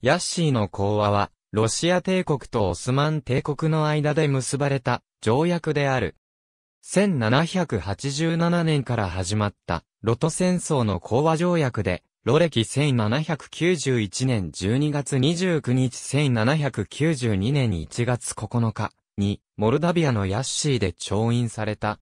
ヤッシーの講和は、ロシア帝国とオスマン帝国の間で結ばれた条約である。1787年から始まったロト戦争の講和条約で、ロ歴1791年12月29日1792年1月9日に、モルダビアのヤッシーで調印された。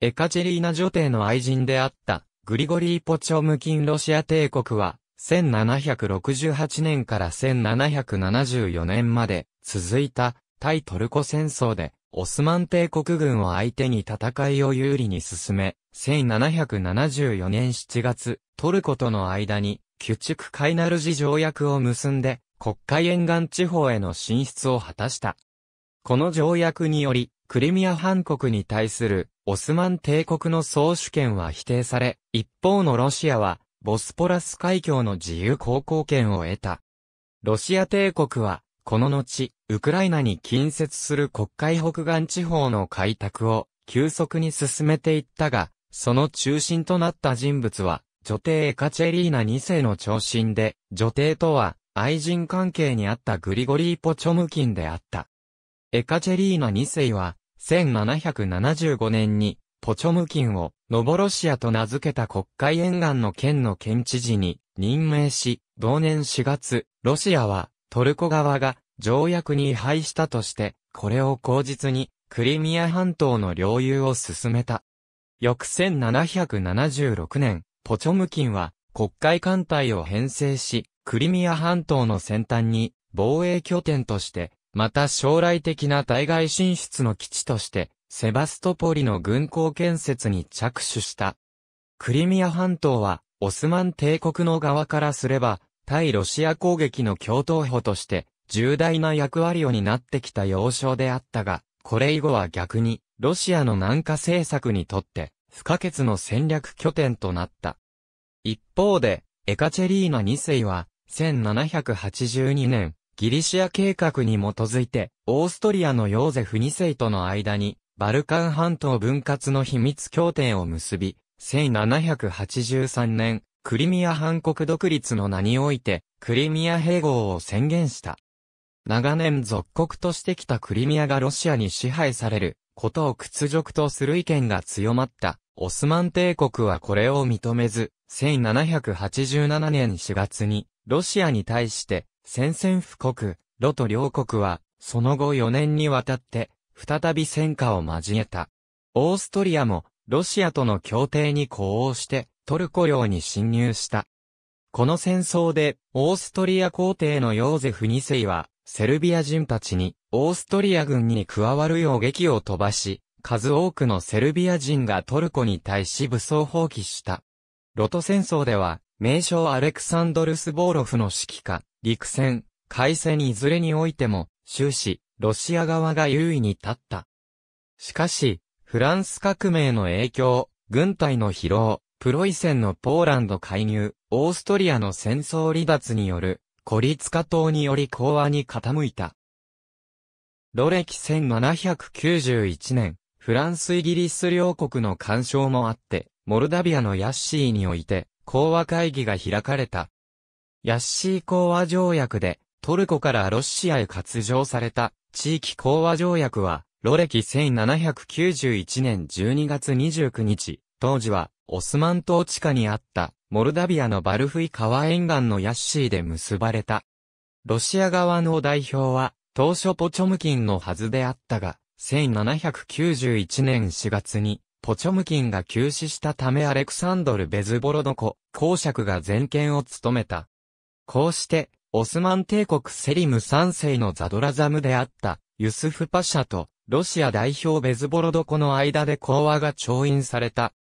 エカチェリーナ女帝の愛人であった、グリゴリー・ポチョムキンロシア帝国は、1768年から1774年まで続いた対トルコ戦争でオスマン帝国軍を相手に戦いを有利に進め、1774年7月、トルコとの間に、キュチュク・カイナルジ条約を結んで、国会沿岸地方への進出を果たした。この条約により、クリミア半国に対するオスマン帝国の総主権は否定され、一方のロシアはボスポラス海峡の自由航行権を得た。ロシア帝国は、この後、ウクライナに近接する国会北岸地方の開拓を急速に進めていったが、その中心となった人物は、女帝エカチェリーナ2世の長身で、女帝とは愛人関係にあったグリゴリー・ポチョムキンであった。エカチェリーナ2世は、1775年に、ポチョムキンをノボロシアと名付けた国会沿岸の県の県知事に任命し、同年4月、ロシアはトルコ側が条約に違反したとして、これを口実にクリミア半島の領有を進めた。翌1776年、ポチョムキンは国会艦隊を編成し、クリミア半島の先端に防衛拠点として、また将来的な対外進出の基地としてセバストポリの軍港建設に着手した。クリミア半島は、オスマン帝国の側からすれば、対ロシア攻撃の共闘歩として、重大な役割を担ってきた要衝であったが、これ以後は逆に、ロシアの南下政策にとって、不可欠の戦略拠点となった。一方で、エカチェリーナ2世は、1782年、ギリシア計画に基づいて、オーストリアのヨーゼフ2世との間に、バルカン半島分割の秘密協定を結び、1783年、クリミア半国独立の名において、クリミア併合を宣言した。長年属国としてきたクリミアがロシアに支配されることを屈辱とする意見が強まった。オスマン帝国はこれを認めず、1787年4月に、ロシアに対して、宣戦布告、ロと両国は、その後4年にわたって、再び戦火を交えた。オーストリアも、ロシアとの協定に呼応して、トルコ領に侵入した。この戦争で、オーストリア皇帝のヨーゼフ2世は、セルビア人たちに、オーストリア軍に加わるよう劇を飛ばし、数多くのセルビア人がトルコに対し武装放棄した。ロト戦争では、名称アレクサンドルス・ボーロフの指揮下、陸戦、海戦いずれにおいても、終始、ロシア側が優位に立った。しかし、フランス革命の影響、軍隊の疲労、プロイセンのポーランド介入、オーストリアの戦争離脱による、孤立化等により講和に傾いた。ロレキ1791年、フランスイギリス両国の干渉もあって、モルダビアのヤッシーにおいて、講和会議が開かれた。ヤッシー講和条約で、トルコからロシアへ割譲された地域講和条約は、ロレキ1791年12月29日、当時は、オスマン統治下にあった、モルダビアのバルフイ川沿岸のヤッシーで結ばれた。ロシア側の代表は、当初ポチョムキンのはずであったが、1791年4月に、ポチョムキンが急死したためアレクサンドル・ベズボロドコ、公爵が全権を務めた。こうして、オスマン帝国セリム3世のザドラザムであった、ユスフパシャと、ロシア代表ベズボロドコの間で講和が調印された。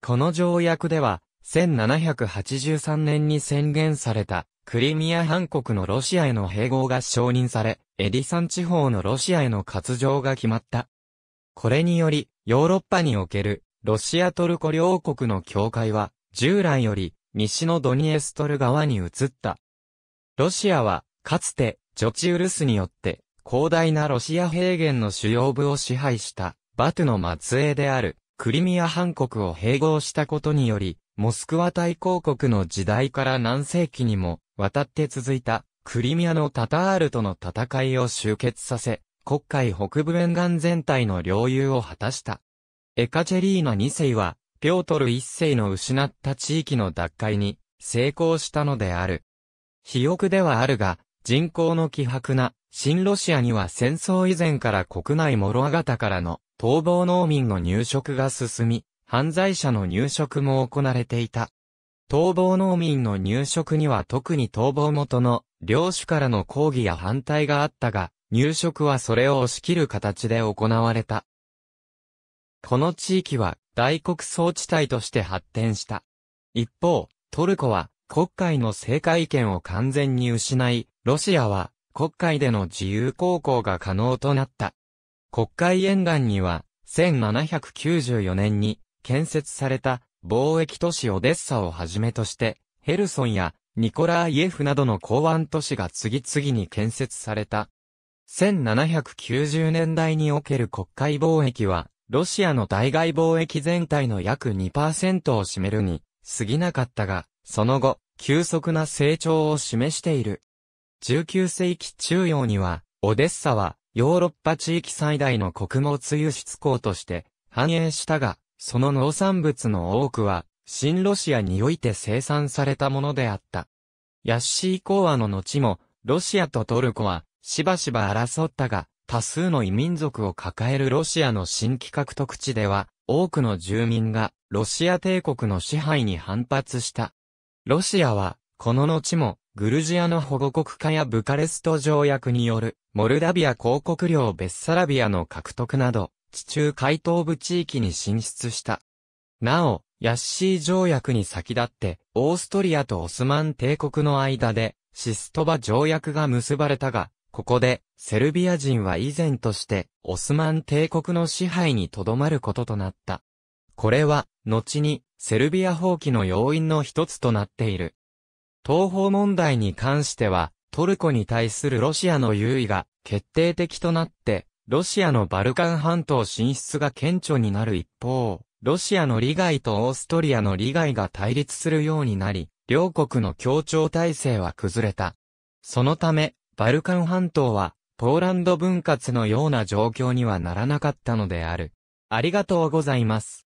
この条約では、1783年に宣言された、クリミア半国のロシアへの併合が承認され、エディサン地方のロシアへの割譲が決まった。これにより、ヨーロッパにおける、ロシアトルコ両国の境界は、従来より、西のドニエストル側に移った。ロシアは、かつて、ジョチウルスによって、広大なロシア平原の主要部を支配した、バトゥの末裔である、クリミア半国を併合したことにより、モスクワ大公国の時代から何世紀にも、渡って続いた、クリミアのタタールとの戦いを終結させ、国会北部沿岸全体の領有を果たした。エカチェリーナ2世は、ピョートル1世の失った地域の奪回に成功したのである。肥沃ではあるが、人口の希薄な、新ロシアには戦争以前から国内モロアガタからの逃亡農民の入植が進み、犯罪者の入植も行われていた。逃亡農民の入植には特に逃亡元の領主からの抗議や反対があったが、入植はそれを押し切る形で行われた。この地域は大国倉地帯として発展した。一方、トルコは国会の政界権を完全に失い、ロシアは国会での自由航行が可能となった。国会沿岸には、1794年に建設された貿易都市オデッサをはじめとして、ヘルソンやニコラーイエフなどの港湾都市が次々に建設された。1790年代における国会貿易は、ロシアの対外貿易全体の約2%を占めるに過ぎなかったが、その後、急速な成長を示している。19世紀中央には、オデッサはヨーロッパ地域最大の穀物輸出港として繁栄したが、その農産物の多くは、新ロシアにおいて生産されたものであった。ヤッシー講和の後も、ロシアとトルコは、しばしば争ったが、多数の異民族を抱えるロシアの新規獲得地では、多くの住民が、ロシア帝国の支配に反発した。ロシアは、この後も、グルジアの保護国化やブカレスト条約による、モルダビア公国領ベッサラビアの獲得など、地中海東部地域に進出した。なお、ヤッシー条約に先立って、オーストリアとオスマン帝国の間で、シストバ条約が結ばれたが、ここで、セルビア人は以前として、オスマン帝国の支配にとどまることとなった。これは、後に、セルビア放棄の要因の一つとなっている。東方問題に関しては、トルコに対するロシアの優位が決定的となって、ロシアのバルカン半島進出が顕著になる一方、ロシアの利害とオーストリアの利害が対立するようになり、両国の協調体制は崩れた。そのため、バルカン半島は、ポーランド分割のような状況にはならなかったのである。ありがとうございます。